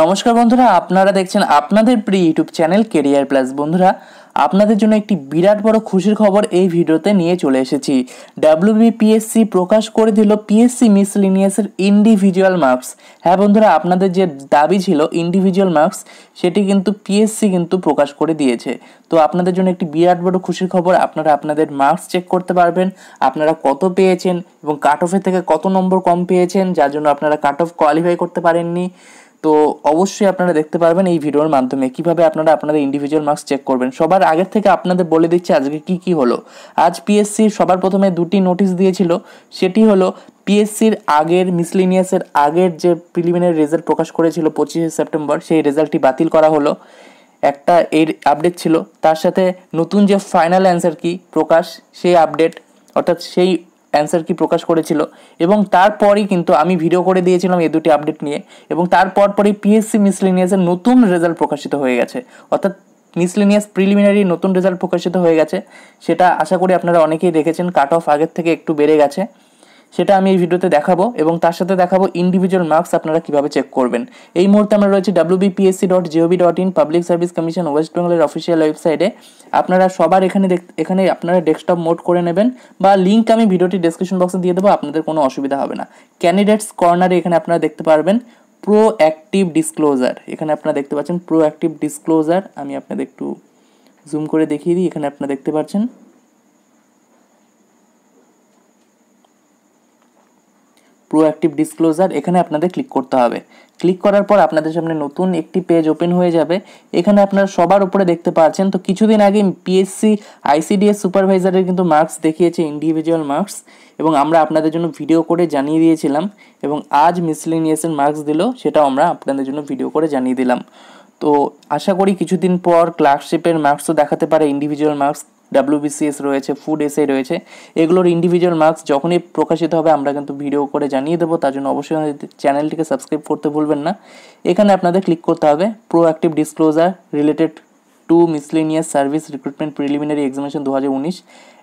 নমস্কার বন্ধুরা আপনারা দেখছেন আপনাদের প্রিয় ইউটিউব চ্যানেল কেরিয়ার প্লাস বন্ধুরা আপনাদের জন্য একটি বিরাট বড় খুশির খবর এই ভিডিওতে নিয়ে চলে এসেছি ডাব্লিউবিপিএসসি প্রকাশ করে দিল পিএসসি মিসলিনিয়াসের ইন্ডিভিজুয়াল মার্কস হ্যাঁ বন্ধুরা আপনাদের যে দাবি ছিল ইন্ডিভিজুয়াল মার্কস সেটি কিন্তু পিএসসি কিন্তু প্রকাশ করে দিয়েছে তো আপনাদের জন্য একটি বিরাট বড় খুশির খবর আপনারা আপনাদের মার্কস চেক করতে পারবেন আপনারা কত পেয়েছেন এবং কাট অফের থেকে কত নম্বর কম পেয়েছেন যার জন্য আপনারা কাট অফ কোয়ালিফাই করতে পারেননি তো অবশ্যই আপনারা দেখতে পারবেন এই ভিডিওর মাধ্যমে কিভাবে আপনারা আপনাদের ইন্ডিভিজুয়াল মার্কস চেক করবেন সবার আগের থেকে আপনাদের বলে দিচ্ছি আজকে কি কি হলো আজ পিএসসি সবার প্রথমে দুটি নোটিশ দিয়েছিল সেটি হলো পিএসসির আগের মিসলিনিয়াসের আগের যে প্রিলিমিনারি রেজাল্ট প্রকাশ করেছিল পঁচিশে সেপ্টেম্বর সেই রেজাল্টটি বাতিল করা হলো একটা এর আপডেট ছিল তার সাথে নতুন যে ফাইনাল অ্যান্সার কি প্রকাশ সেই আপডেট অর্থাৎ সেই অ্যান্সার কি প্রকাশ করেছিল এবং তারপরই কিন্তু আমি ভিডিও করে দিয়েছিলাম এই দুটি আপডেট নিয়ে এবং তারপর পরেই পিএসসি মিসলিনিয়াসের নতুন রেজাল্ট প্রকাশিত হয়ে গেছে অর্থাৎ মিসলিনিয়াস প্রিলিমিনারি নতুন রেজাল্ট প্রকাশিত হয়ে গেছে সেটা আশা করি আপনারা অনেকেই দেখেছেন কাট অফ আগের থেকে একটু বেড়ে গেছে সেটা আমি এই ভিডিওতে দেখাবো এবং তার সাথে দেখাবো ইন্ডিভিজুয়াল মার্কস আপনারা কিভাবে চেক করবেন এই মুহূর্তে আমরা রয়েছে WBPSC dot GOV dot in public service commission west বেঙ্গলের অফিসিয়াল ওয়েবসাইটে আপনারা সবার এখানে এখানে আপনারা ডেস্কটপ মোড করে নেবেন বা লিঙ্ক আমি ভিডিওটি ডেসক্রিপশন বক্সে দিয়ে দেবো আপনাদের কোনো অসুবিধা হবে না ক্যান্ডিডেটস কর্নারে এখানে আপনারা দেখতে পারবেন প্রো অ্যাক্টিভ ডিসক্লোজার এখানে আপনারা দেখতে পাচ্ছেন প্রো অ্যাক্টিভ ডিসক্লোজার আমি আপনাদের একটু জুম করে দেখিয়ে দিই এখানে আপনারা দেখতে পাচ্ছেন প্রোঅ্যাক্টিভ ডিসক্লোজার এখানে আপনাদের ক্লিক করতে হবে ক্লিক করার পর আপনাদের সামনে নতুন একটি পেজ ওপেন হয়ে যাবে এখানে আপনারা সবার উপরে দেখতে পাচ্ছেন তো কিছুদিন আগে পিএসসি আইসিডিএস সুপারভাইজারের কিন্তু মার্কস দেখিয়েছে ইন্ডিভিজুয়াল মার্কস এবং আমরা আপনাদের জন্য ভিডিও করে জানিয়ে দিয়েছিলাম এবং আজ মিসলিনিয়াসের মার্কস দিল সেটাও আমরা আপনাদের জন্য ভিডিও করে জানিয়ে দিলাম তো আশা করি কিছুদিন পর ক্লার্কশিপের মার্কসও দেখাতে পারে ইন্ডিভিজুয়াল মার্কস ডাব্লিউবিসিএস রয়েছে ফুড এসে রয়েছে এগুলোর ইন্ডিভিজুয়াল মার্কস যখনই প্রকাশিত হবে আমরা কিন্তু ভিডিও করে জানিয়ে দেবো তার জন্য অবশ্যই চ্যানেলটিকে সাবস্ক্রাইব করতে ভুলবেন না এখানে আপনাদের ক্লিক করতে হবে proactive disclosure related to miscellaneous service recruitment preliminary examination দু হাজার উনিশ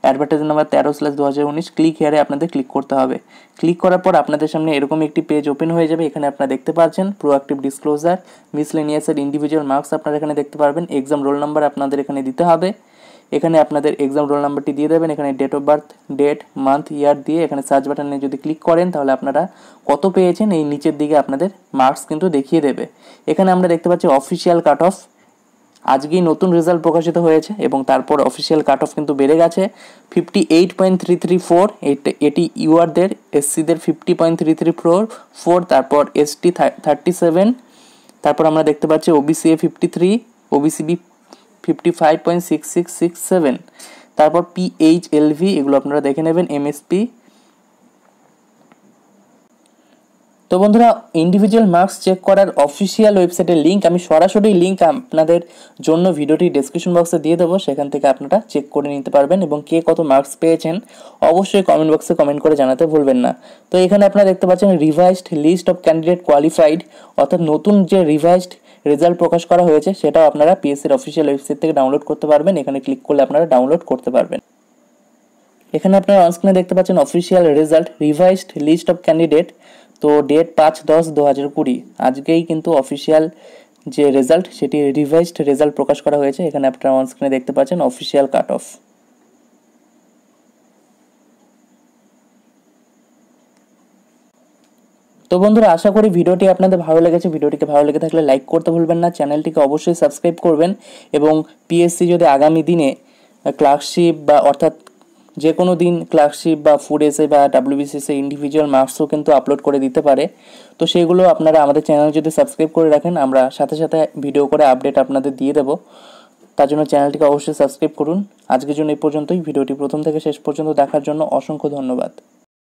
অ্যাডভার্টাইজ নাম্বার তেরো স্ল্যাশ দু হাজার উনিশ ক্লিক হেয়ারে আপনাদের ক্লিক করতে হবে ক্লিক করার পর আপনাদের সামনে এরকম একটি পেজ ওপেন হয়ে যাবে এখানে আপনারা দেখতে পাচ্ছেন প্রোঅ্যাক্টিভ ডিসক্লোজার মিসলেনিয়াসের ইন্ডিভিজুয়াল মার্কস আপনারা এখানে দেখতে পারবেন এক্সাম রোল নাম্বার আপনাদের এখানে দিতে হবে এখানে আপনাদের এক্সাম রোল নাম্বারটি দিয়ে দেবেন এখানে date of birth date month year দিয়ে এখানে সার্চ বাটনে যদি ক্লিক করেন তাহলে আপনারা কত পেয়েছেন এই নিচের দিকে আপনাদের মার্কস কিন্তু দেখিয়ে দেবে এখানে আমরা দেখতে পাচ্ছি অফিসিয়াল কাট অফ আজকেই নতুন রেজাল্ট প্রকাশিত হয়েছে এবং তারপর অফিসিয়াল কাট অফ কিন্তু বেড়ে গেছে fifty eight point three three four এটি ইউআরদের এসসিদের fifty point three three four four তারপর এসটি থার্টি সেভেন তারপর আমরা দেখতে পাচ্ছি OBC A fifty three OBC B fifty five point six six six seven তারপর পিএইচ এলভি এগুলো আপনারা দেখে নেবেন এমএসপি তো বন্ধুরা ইন্ডিভিজুয়াল মার্কস চেক করার অফিসিয়াল ওয়েবসাইটের লিঙ্ক আমি সরাসরি লিঙ্ক আপনাদের জন্য ভিডিওটি ডিসক্রিপশন বক্সে দিয়ে দেবো সেখান থেকে আপনারা চেক করে নিতে পারবেন এবং কে কত মার্কস পেয়েছেন অবশ্যই কমেন্ট বক্সে কমেন্ট করে জানাতে ভুলবেন না তো এখানে আপনারা দেখতে পাচ্ছেন revised list of candidate qualified অর্থাৎ নতুন যে রিভাইজড রেজাল্ট প্রকাশ করা হয়েছে সেটাও আপনারা পিএসসির অফিসিয়াল ওয়েবসাইট থেকে ডাউনলোড করতে পারবেন এখানে ক্লিক করলে আপনারা ডাউনলোড করতে পারবেন এখানে আপনারা অনস্ক্রিনে দেখতে পাচ্ছেন official result revised list of candidate তো ডেট পাঁচ দশ দু হাজার কুড়ি আজকেই কিন্তু অফিসিয়াল যে রেজাল্ট সেটি রিভাইসড রেজাল্ট প্রকাশ করা হয়েছে এখানে আপনারা অনস্ক্রিনে দেখতে পাচ্ছেন অফিসিয়াল কাট অফ তো বন্ধুরা আশা করি ভিডিওটি আপনাদের ভালো লেগেছে ভিডিওটিকে ভালো লেগে থাকলে লাইক করতে ভুলবেন না চ্যানেলটিকে অবশ্যই সাবস্ক্রাইব করবেন এবং পিএসসি যদি আগামী দিনে ক্লার্কশিপ বা অর্থাৎ যে কোনো দিন ক্লার্কশিপ বা ফুড এসে বা ডাব্লিউবিসিএসে ইন্ডিভিজুয়াল মার্কসও কিন্তু আপলোড করে দিতে পারে তো সেগুলো আপনারা আমাদের চ্যানেল যদি সাবস্ক্রাইব করে রাখেন আমরা সাথে সাথে ভিডিও করে আপডেট আপনাদের দিয়ে দেবো তার জন্য চ্যানেলটিকে অবশ্যই সাবস্ক্রাইব করুন আজকের জন্য এই পর্যন্তই ভিডিওটি প্রথম থেকে শেষ পর্যন্ত দেখার জন্য অসংখ্য ধন্যবাদ